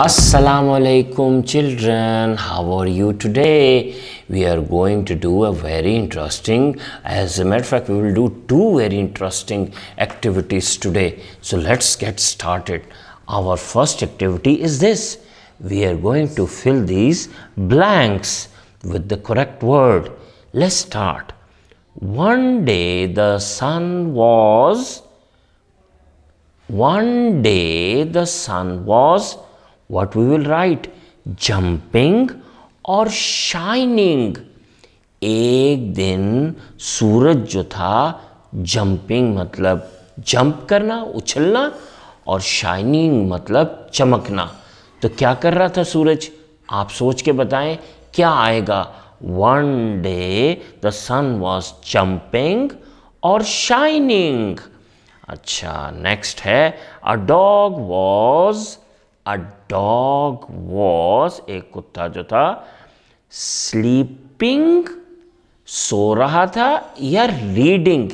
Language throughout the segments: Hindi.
Assalamualaikum, children how are you today we are going to do a very interesting as a matter of fact we will do two very interesting activities today so let's get started our first activity is this we are going to fill these blanks with the correct word let's start one day the sun was one day the sun was what we will write jumping और शाइनिंग एक दिन सूरज जो था जंपिंग मतलब जंप करना उछलना और शाइनिंग मतलब चमकना तो क्या कर रहा था सूरज आप सोच के बताएं क्या आएगा one day the sun was jumping और शाइनिंग अच्छा नेक्स्ट है a dog was a dog was एक कुत्ता जो था स्लीपिंग सो रहा था या रीडिंग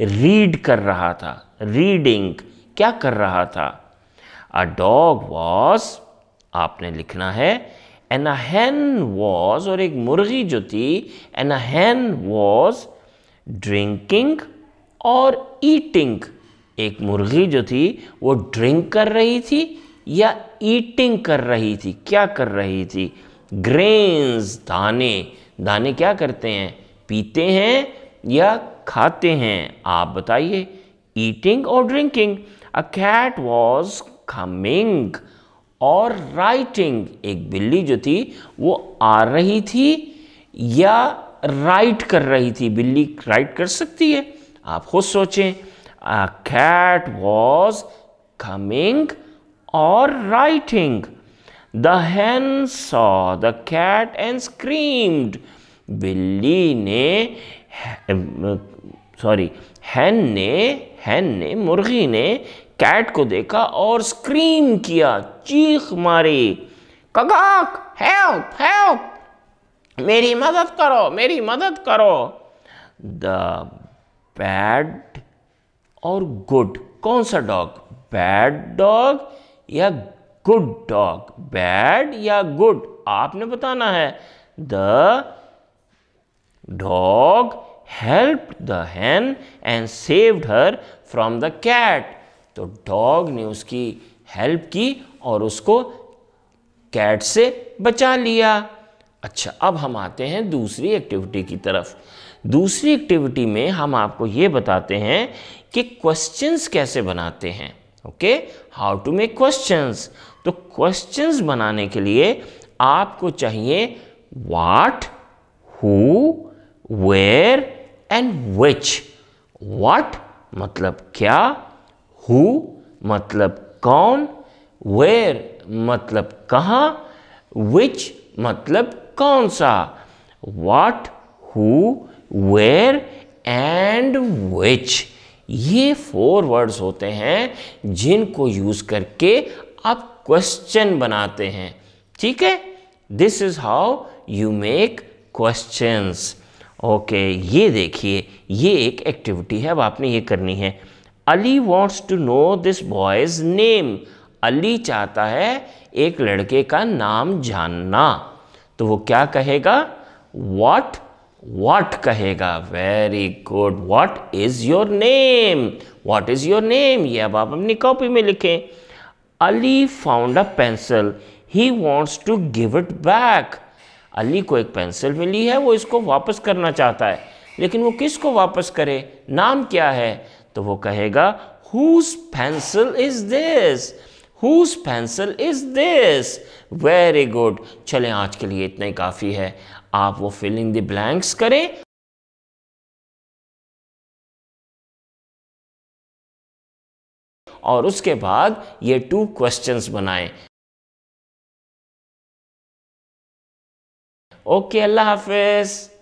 रीड कर रहा था रीडिंग क्या कर रहा था अ डॉग वॉज आपने लिखना है एन अ हैन वॉज और एक मुर्गी जो थी an a hen was drinking और ईटिंग एक मुर्गी जो थी वो ड्रिंक कर रही थी या ईटिंग कर रही थी क्या कर रही थी ग्रेन्स दाने दाने क्या करते हैं पीते हैं या खाते हैं आप बताइए ईटिंग और drinking a cat was coming और राइटिंग एक बिल्ली जो थी वो आ रही थी या राइट कर रही थी बिल्ली राइट कर सकती है आप खुद सोचें A cat was coming or writing. The hen saw the cat and screamed. बिल्ली ने सॉरी हैन ने हैन ने मुर्गी ने कैट को देखा और स्क्रीम किया चीख मारी ककाक हेल्प हेल्प मेरी मदद करो मेरी मदद करो द बैड और गुड कौन सा डॉग बैड डॉग या गुड डॉग बैड या गुड आपने बताना है the dog help the hen and saved her from the cat तो डॉग ने उसकी हेल्प की और उसको कैट से बचा लिया अच्छा अब हम आते हैं दूसरी एक्टिविटी की तरफ दूसरी एक्टिविटी में हम आपको ये बताते हैं कि क्वेश्चंस कैसे बनाते हैं okay how to make questions तो क्वेश्चंस बनाने के लिए आपको चाहिए what who where and which what मतलब क्या हु मतलब कौन वेयर मतलब कहाँ विच मतलब कौन सा what who where and which ये फोर वर्ड्स होते हैं जिनको यूज करके आप क्वेश्चन बनाते हैं ठीक है this is how you make questions okay ये देखिए ये एक एक्टिविटी है अब आपने ये करनी है Ali wants to know this boy's name Ali चाहता है एक लड़के का नाम जानना तो वो क्या कहेगा वॉट वॉट कहेगा very good what is your name what is your name ये अब आप अपनी कॉपी में लिखें Ali found a pencil he wants to give it back Ali को एक पेंसिल मिली है वो इसको वापस करना चाहता है लेकिन वो किस को वापस करे नाम क्या है तो वो कहेगा whose pencil is this whose pencil is this very good चले आज के लिए इतना ही काफ़ी है आप वो फिलिंग द ब्लैंक्स करें और उसके बाद ये टू क्वेश्चंस बनाएं ओके अल्लाह हाफिज़